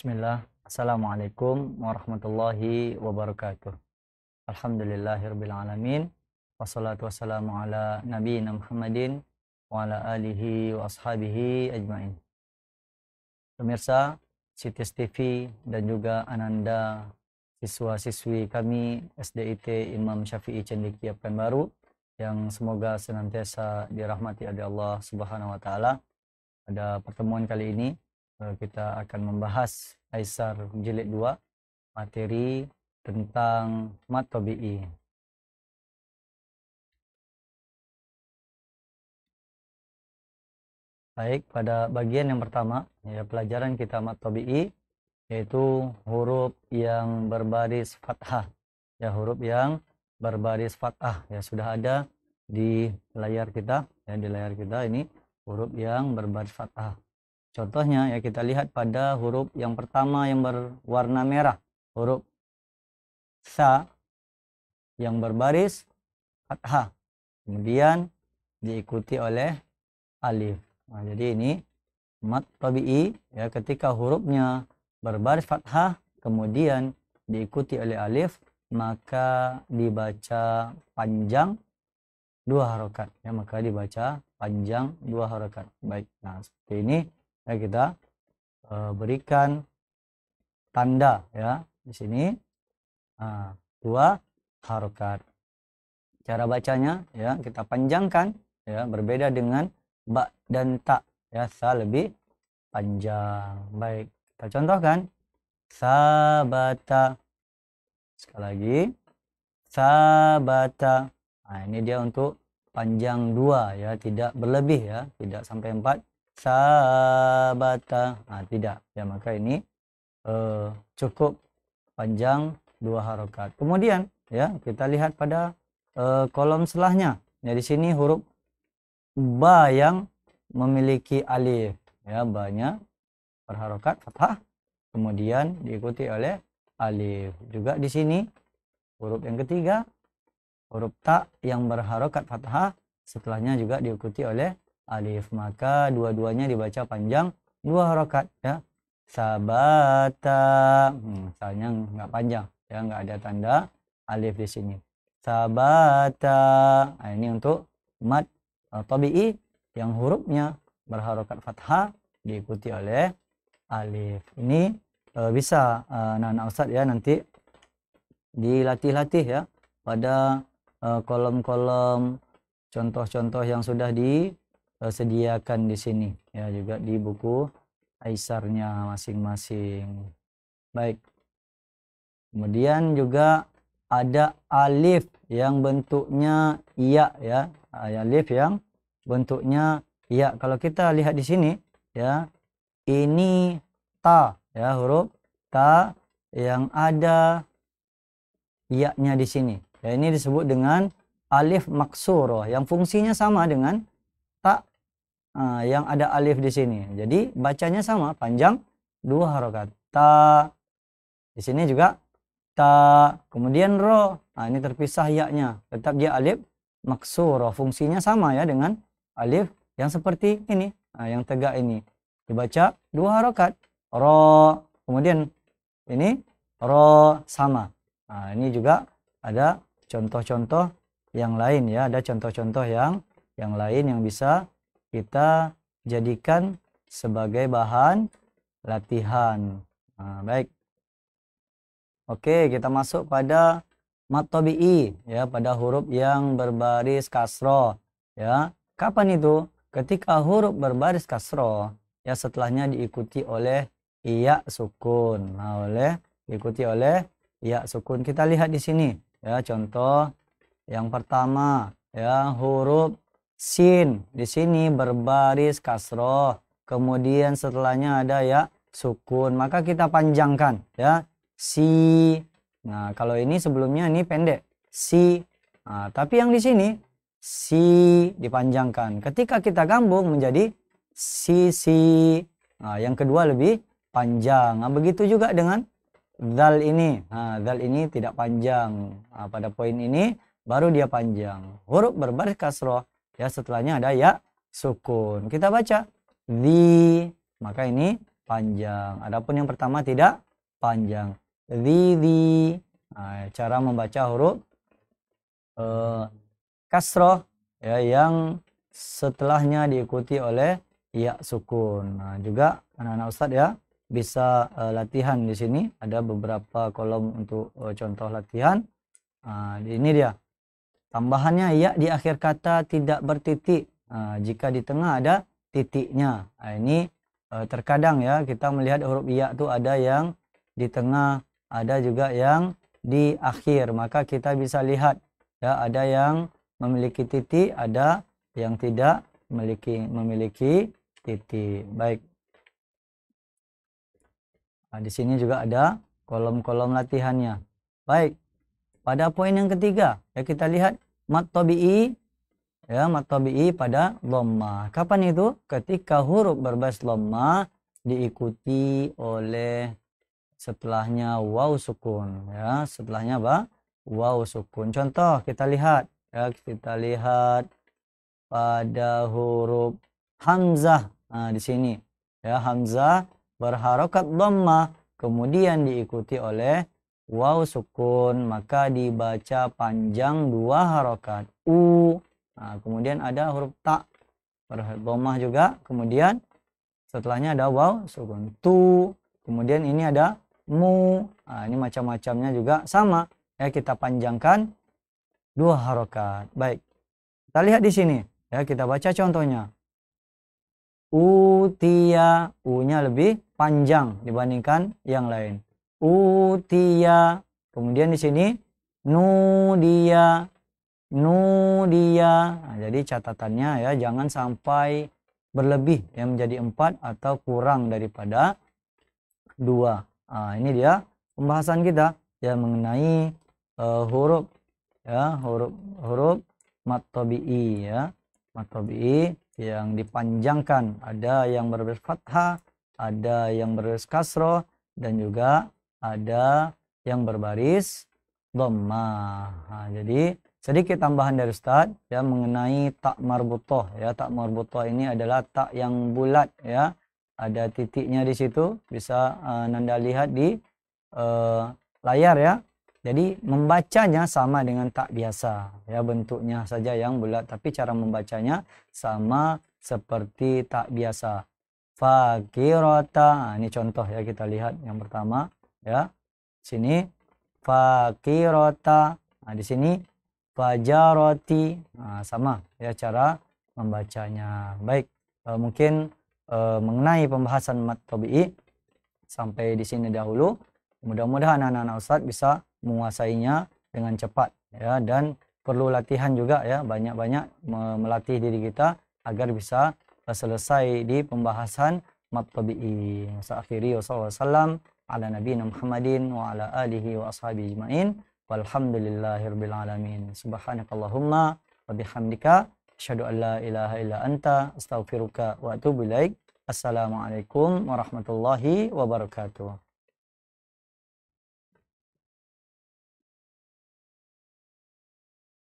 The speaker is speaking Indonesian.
Bismillah. Assalamualaikum warahmatullahi wabarakatuh. Alhamdulillahirabbil Wassalatu wassalamu ala nabi Muhammadin wa ala alihi wa ashabihi ajmain. Pemirsa Sitis TV dan juga ananda siswa-siswi kami SDIT Imam Syafi'i Cendiki Pekanbaru yang semoga senantiasa dirahmati oleh Allah Subhanahu wa taala. Pada pertemuan kali ini Eh, kita akan membahas Aisar jilid 2 materi tentang mat Baik, pada bagian yang pertama, ya pelajaran kita mat yaitu huruf yang berbaris fathah. Ya huruf yang berbaris fathah ya sudah ada di layar kita ya di layar kita ini huruf yang berbaris fathah Contohnya ya kita lihat pada huruf yang pertama yang berwarna merah, huruf sa yang berbaris fathah. Kemudian diikuti oleh alif. Nah, jadi ini mat tabi'i ya ketika hurufnya berbaris fathah kemudian diikuti oleh alif maka dibaca panjang dua harokat ya maka dibaca panjang dua harokat baik nah seperti ini ya kita e, berikan tanda ya di sini nah, dua harokat cara bacanya ya kita panjangkan ya berbeda dengan bak dan tak ya sa lebih panjang baik kita contohkan sabata sekali lagi sabata nah ini dia untuk panjang dua ya tidak berlebih ya tidak sampai empat sabata nah, tidak ya maka ini eh, cukup panjang dua harokat kemudian ya kita lihat pada eh, kolom selahnya ya di sini huruf ba yang memiliki alif ya banyak perharokat fathah kemudian diikuti oleh alif juga di sini huruf yang ketiga huruf ta yang berharokat fathah setelahnya juga diikuti oleh alif maka dua-duanya dibaca panjang dua harokat ya sabata hmm, misalnya nggak panjang ya nggak ada tanda alif di sini sabata nah, ini untuk mat e, tabi'i yang hurufnya berharokat fathah diikuti oleh alif ini uh, bisa uh, nah, ya nanti dilatih-latih ya pada kolom-kolom uh, contoh-contoh yang sudah di Eh, sediakan di sini ya juga di buku Aisarnya masing-masing. Baik. Kemudian juga ada alif yang bentuknya ya ya. Alif yang bentuknya iya Kalau kita lihat di sini ya, ini ta ya huruf ta yang ada iya nya di sini. Ya ini disebut dengan alif maksuroh yang fungsinya sama dengan Ah, yang ada alif di sini. Jadi bacanya sama panjang dua harokat. Ta di sini juga ta kemudian ro. Nah, ini terpisah yaknya. Tetap dia alif maksuro. Fungsinya sama ya dengan alif yang seperti ini, nah, yang tegak ini. Dibaca dua harokat. Ro kemudian ini ro sama. Nah, ini juga ada contoh-contoh yang lain ya, ada contoh-contoh yang yang lain yang bisa kita jadikan sebagai bahan latihan. Nah, baik. Oke, kita masuk pada mat ya, pada huruf yang berbaris kasro ya. Kapan itu? Ketika huruf berbaris kasro ya setelahnya diikuti oleh iya sukun. Nah, oleh diikuti oleh iya sukun. Kita lihat di sini ya contoh yang pertama ya huruf sin di sini berbaris kasroh kemudian setelahnya ada ya sukun maka kita panjangkan ya si nah kalau ini sebelumnya ini pendek si nah, tapi yang di sini si dipanjangkan ketika kita gabung menjadi si nah, yang kedua lebih panjang nah, begitu juga dengan dal ini nah, dal ini tidak panjang nah, pada poin ini baru dia panjang huruf berbaris kasroh ya setelahnya ada ya sukun kita baca di maka ini panjang adapun yang pertama tidak panjang di di nah, cara membaca huruf eh, kasroh ya yang setelahnya diikuti oleh ya sukun nah, juga anak-anak ustadz ya bisa uh, latihan di sini ada beberapa kolom untuk uh, contoh latihan uh, ini dia Tambahannya ya di akhir kata tidak bertitik. Nah, jika di tengah ada titiknya. Nah, ini eh, terkadang ya kita melihat huruf ya itu ada yang di tengah, ada juga yang di akhir. Maka kita bisa lihat ya ada yang memiliki titik, ada yang tidak memiliki memiliki titik. Baik. Nah, di sini juga ada kolom-kolom latihannya. Baik, pada poin yang ketiga, ya kita lihat mat tabi'i ya mat tabi'i pada dhamma. Kapan itu? Ketika huruf berbas dhamma diikuti oleh setelahnya waw sukun ya, setelahnya apa? Waw sukun. Contoh kita lihat ya kita lihat pada huruf hamzah. Nah, di sini ya hamzah berharokat dhamma kemudian diikuti oleh waw sukun maka dibaca panjang dua harokat u nah, kemudian ada huruf ta berdomah juga kemudian setelahnya ada waw sukun tu kemudian ini ada mu nah, ini macam-macamnya juga sama ya kita panjangkan dua harokat baik kita lihat di sini ya kita baca contohnya utia u-nya lebih panjang dibandingkan yang lain utia kemudian di sini nudia nudia nah, jadi catatannya ya jangan sampai berlebih yang menjadi empat atau kurang daripada dua nah, ini dia pembahasan kita ya mengenai uh, huruf ya huruf huruf matobi ya matobi yang dipanjangkan ada yang berbes fathah ada yang berbes kasroh dan juga ada yang berbaris dhamma. Nah, jadi sedikit tambahan dari Ustaz ya mengenai tak marbutoh ya tak marbutoh ini adalah tak yang bulat ya ada titiknya di situ bisa uh, Nanda lihat di uh, layar ya jadi membacanya sama dengan tak biasa ya bentuknya saja yang bulat tapi cara membacanya sama seperti tak biasa Fakirota nah, ini contoh ya kita lihat yang pertama ya sini fakirota nah, di sini fajaroti nah, sama ya cara membacanya baik e, mungkin e, mengenai pembahasan mat tabi'i sampai di sini dahulu mudah-mudahan anak-anak ustadz bisa menguasainya dengan cepat ya dan perlu latihan juga ya banyak-banyak melatih diri kita agar bisa eh, selesai di pembahasan mat tabi'i. saakhiri akhiri ala nabiyina Muhammadin wa ala alihi wa ashabi ajma'in walhamdulillahirabbil alamin subhanakallahumma wa bihamdika asyhadu an la ilaha illa anta astaghfiruka wa atubu ilaik assalamualaikum warahmatullahi wabarakatuh